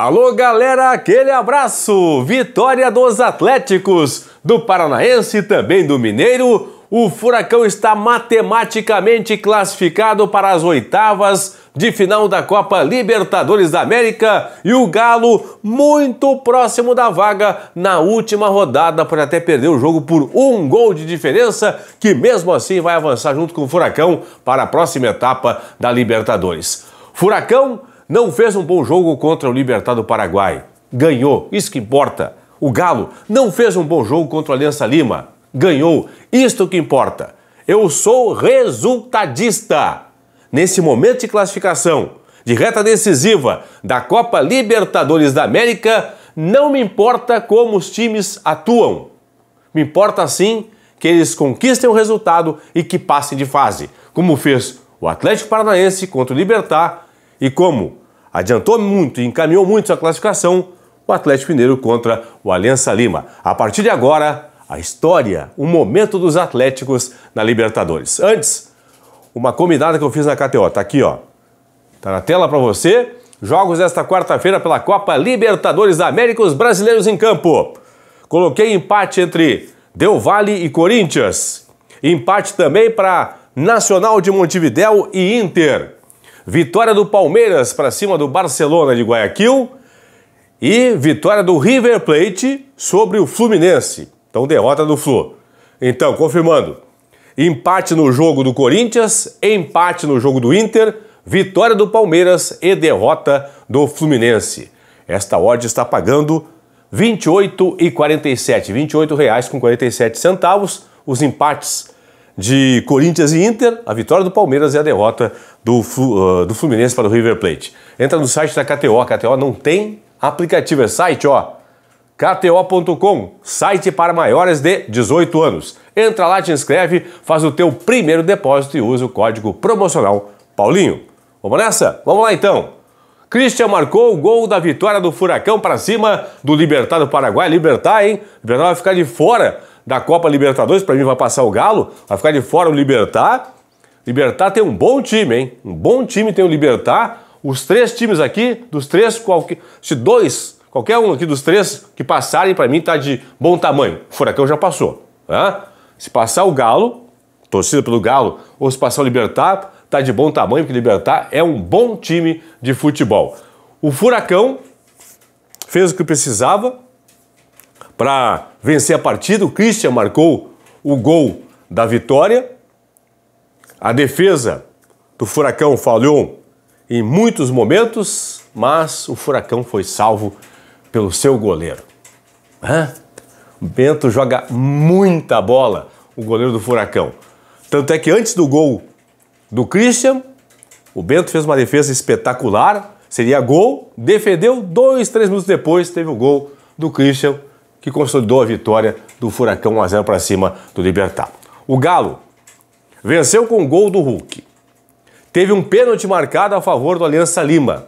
Alô, galera, aquele abraço! Vitória dos Atléticos, do Paranaense e também do Mineiro. O Furacão está matematicamente classificado para as oitavas de final da Copa Libertadores da América e o Galo muito próximo da vaga na última rodada, pode até perder o jogo por um gol de diferença, que mesmo assim vai avançar junto com o Furacão para a próxima etapa da Libertadores. Furacão não fez um bom jogo contra o do Paraguai. Ganhou, isso que importa. O Galo não fez um bom jogo contra o Aliança Lima. Ganhou, isto que importa. Eu sou resultadista. Nesse momento de classificação, de reta decisiva da Copa Libertadores da América, não me importa como os times atuam. Me importa sim que eles conquistem o resultado e que passem de fase, como fez o Atlético Paranaense contra o Libertar e como adiantou muito e encaminhou muito sua classificação, o Atlético Mineiro contra o Aliança Lima. A partir de agora, a história, o momento dos Atléticos na Libertadores. Antes, uma combinada que eu fiz na KTO, tá aqui ó, tá na tela para você. Jogos desta quarta-feira pela Copa Libertadores da América, os brasileiros em campo. Coloquei empate entre Del Valle e Corinthians. Empate também para Nacional de Montevidéu e Inter. Vitória do Palmeiras para cima do Barcelona de Guayaquil. E vitória do River Plate sobre o Fluminense. Então, derrota do Flu. Então, confirmando: empate no jogo do Corinthians, empate no jogo do Inter, vitória do Palmeiras e derrota do Fluminense. Esta odd está pagando R$ 28,47, R$ 28,47 os empates de Corinthians e Inter, a vitória do Palmeiras e a derrota do, uh, do Fluminense para o River Plate. Entra no site da KTO, a KTO não tem aplicativo, é site, ó. KTO.com, site para maiores de 18 anos. Entra lá, te inscreve, faz o teu primeiro depósito e usa o código promocional Paulinho. Vamos nessa? Vamos lá então. Christian marcou o gol da vitória do Furacão para cima do Libertar do Paraguai. Libertar, hein? Libertar vai ficar de fora da Copa Libertadores, para mim vai passar o Galo, vai ficar de fora o Libertar. Libertar tem um bom time, hein? Um bom time tem o Libertar. Os três times aqui, dos três, qualquer, se dois, qualquer um aqui dos três que passarem, para mim tá de bom tamanho. O Furacão já passou. Né? Se passar o Galo, torcida pelo Galo, ou se passar o Libertar, tá de bom tamanho, porque Libertar é um bom time de futebol. O Furacão fez o que precisava, para vencer a partida, o Christian marcou o gol da vitória. A defesa do Furacão falhou em muitos momentos, mas o Furacão foi salvo pelo seu goleiro. Hã? O Bento joga muita bola, o goleiro do Furacão. Tanto é que antes do gol do Christian, o Bento fez uma defesa espetacular, seria gol, defendeu, dois, três minutos depois teve o gol do Christian que consolidou a vitória do Furacão 1 a 0 para cima do Libertar. O Galo venceu com o gol do Hulk. Teve um pênalti marcado a favor do Aliança Lima.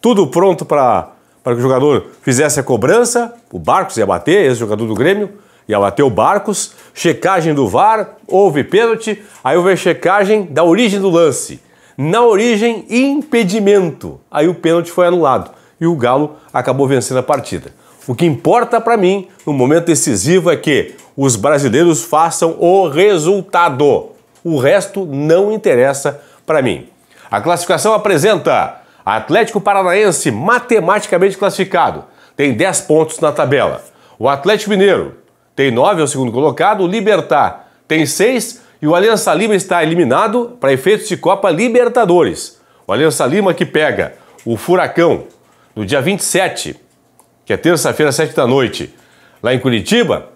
Tudo pronto para para que o jogador fizesse a cobrança, o Barcos ia bater, esse jogador do Grêmio, ia bater o Barcos, checagem do VAR, houve pênalti, aí houve a checagem da origem do lance. Na origem, impedimento. Aí o pênalti foi anulado e o Galo acabou vencendo a partida. O que importa para mim no momento decisivo é que os brasileiros façam o resultado. O resto não interessa para mim. A classificação apresenta Atlético Paranaense matematicamente classificado, tem 10 pontos na tabela. O Atlético Mineiro tem 9, é o segundo colocado. O Libertar tem 6 e o Aliança Lima está eliminado para efeitos de Copa Libertadores. O Aliança Lima que pega o Furacão no dia 27 que é terça-feira, sete da noite, lá em Curitiba,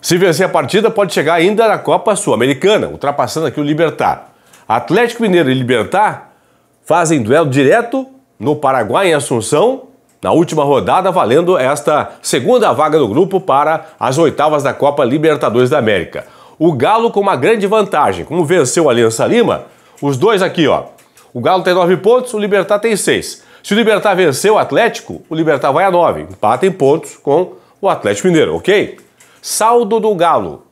se vencer a partida, pode chegar ainda na Copa Sul-Americana, ultrapassando aqui o Libertar. Atlético Mineiro e Libertar fazem duelo direto no Paraguai, em Assunção, na última rodada, valendo esta segunda vaga do grupo para as oitavas da Copa Libertadores da América. O Galo com uma grande vantagem, como venceu a Aliança Lima, os dois aqui, ó. O Galo tem nove pontos, o Libertar tem seis. Se o Libertar vencer o Atlético, o Libertar vai a 9, empata em pontos com o Atlético Mineiro, ok? Saldo do Galo.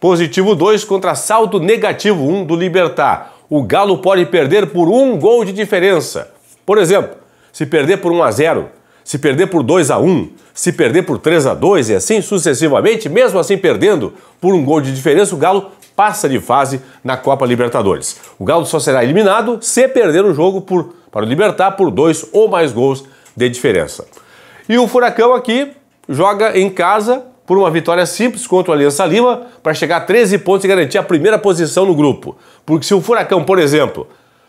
Positivo 2 contra saldo negativo 1 um do Libertar. O Galo pode perder por um gol de diferença. Por exemplo, se perder por 1 a 0, se perder por 2 a 1, se perder por 3 a 2 e assim sucessivamente, mesmo assim perdendo por um gol de diferença, o Galo passa de fase na Copa Libertadores. O Galo só será eliminado se perder o jogo por para o Libertar por dois ou mais gols de diferença. E o Furacão aqui joga em casa por uma vitória simples contra o Aliança Lima para chegar a 13 pontos e garantir a primeira posição no grupo. Porque se o Furacão, por exemplo,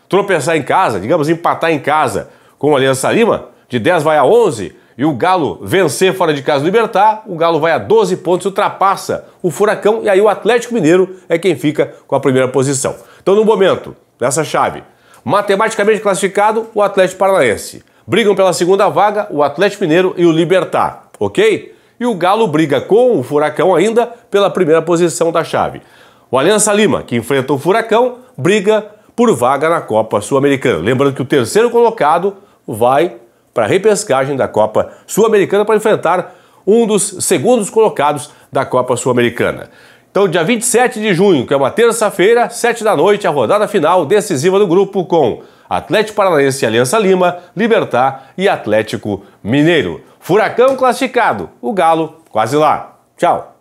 tropeçar em casa, digamos empatar em casa com o Aliança Lima, de 10 vai a 11, e o Galo vencer fora de casa do Libertar, o Galo vai a 12 pontos, ultrapassa o Furacão e aí o Atlético Mineiro é quem fica com a primeira posição. Então, no momento, nessa chave, Matematicamente classificado, o Atlético Paranaense. Brigam pela segunda vaga o Atlético Mineiro e o Libertar, ok? E o Galo briga com o Furacão ainda pela primeira posição da chave. O Aliança Lima, que enfrenta o Furacão, briga por vaga na Copa Sul-Americana. Lembrando que o terceiro colocado vai para a repescagem da Copa Sul-Americana para enfrentar um dos segundos colocados da Copa Sul-Americana. Então, dia 27 de junho, que é uma terça-feira, 7 da noite, a rodada final decisiva do grupo com Atlético Paranaense e Aliança Lima, Libertar e Atlético Mineiro. Furacão classificado, o Galo quase lá. Tchau!